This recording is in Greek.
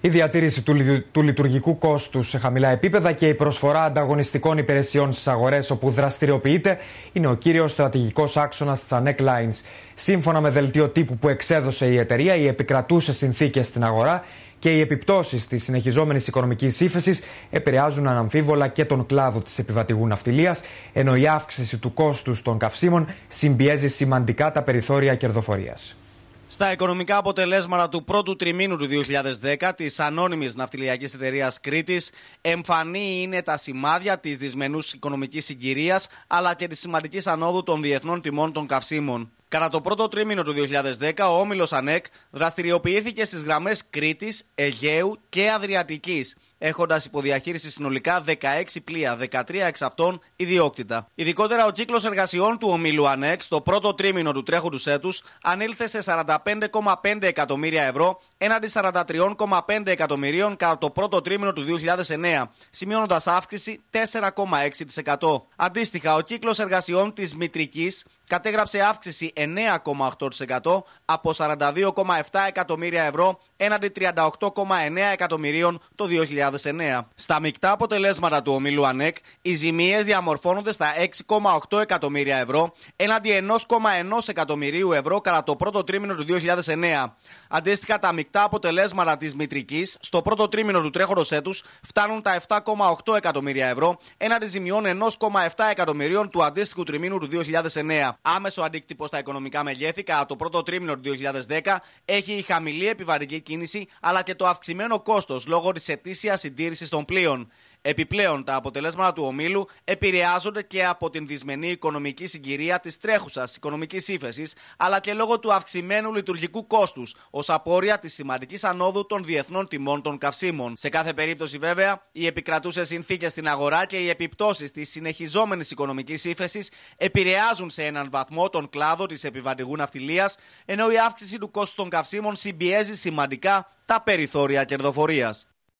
Η διατήρηση του, του λειτουργικού κόστου σε χαμηλά επίπεδα και η προσφορά ανταγωνιστικών υπηρεσιών στις αγορές όπου δραστηριοποιείται είναι ο κύριος στρατηγικός άξονας της ANEC Lines. Σύμφωνα με δελτίο τύπου που εξέδωσε η εταιρεία, οι επικρατούσε συνθήκες στην αγορά και οι επιπτώσεις της συνεχιζόμενης οικονομικής ύφεσης επηρεάζουν αναμφίβολα και τον κλάδο της επιβατηγού ναυτιλίας, ενώ η αύξηση του κόστου των καυσίμων συμπιέζει σημαντικά τα περιθώρια κερδοφορίας. Στα οικονομικά αποτελέσματα του πρώτου τριμήνου του 2010 της ανώνυμης ναυτιλιακής εταιρείας Κρήτης εμφανή είναι τα σημάδια της δυσμενούς οικονομικής συγκυρίας αλλά και της σημαντικής ανόδου των διεθνών τιμών των καυσίμων. Κατά το πρώτο τρίμηνο του 2010, ο Όμιλος ΑΝΕΚ δραστηριοποιήθηκε στις γραμμές Κρήτης, Αιγαίου και Αδριατικής, έχοντας υποδιαχείριση συνολικά 16 πλοία, 13 εξ αυτών ιδιόκτητα. Ειδικότερα, ο κύκλος εργασιών του Ομίλου ΑΝΕΚ στο πρώτο τρίμηνο του τρέχοντος έτους ανήλθε σε 45,5 εκατομμύρια ευρώ έναντι 43,5 εκατομμυρίων κατά το πρώτο τρίμηνο του 2009, σημειώνοντας αύξηση 4,6%. Αντίστοιχα, ο κύκλος εργασιών της Μητρικής κατέγραψε αύξηση 9,8% από 42,7 εκατομμύρια ευρώ έναντι 38,9 εκατομμυρίων το 2009. Στα μεικτά αποτελέσματα του ομίλου ΑΝΕΚ, οι ζημίες διαμορφώνονται στα 6,8 εκατομμύρια ευρώ έναντι 1,1 εκατομμυρίου ευρώ κατά το πρώτο τρίμηνο του 2009. Αντίστοιχα, τα μεικτά αποτελέσματα της μητρικής στο πρώτο τρίμηνο του τρέχοντος έτους φτάνουν τα 7,8 εκατομμύρια ευρώ έναντι ζημιών 1,7 εκατομμυρίων του αντίστοιχου τριμήνου του 2009. Άμεσο αντίκτυπο στα οικονομικά μεγέθη κατά το πρώτο τρίμηνο του 2010 έχει η χαμηλή επιβαρική κίνηση αλλά και το αυξημένο κόστος λόγω της ετήσιας συντήρησης των πλοίων. Επιπλέον, τα αποτελέσματα του ομίλου επηρεάζονται και από την δυσμενή οικονομική συγκυρία της τρέχουσας οικονομικής ύφεσης, αλλά και λόγω του αυξημένου λειτουργικού κόστους, ως απόρρια της σημαντικής ανόδου των διεθνών τιμών των καυσίμων. Σε κάθε περίπτωση, βέβαια, οι επικρατούσες συνθήκες στην αγορά και οι επιπτώσεις της συνεχιζόμενης οικονομικής ύφεσης επηρεάζουν σε έναν βαθμό τον κλάδο της επιβατηγού ναυτιλίας, ενώ η αύξηση του κόστους των καυσίμων συμπιέζει σημαντικά τα περιθώρια κερδοφορίας.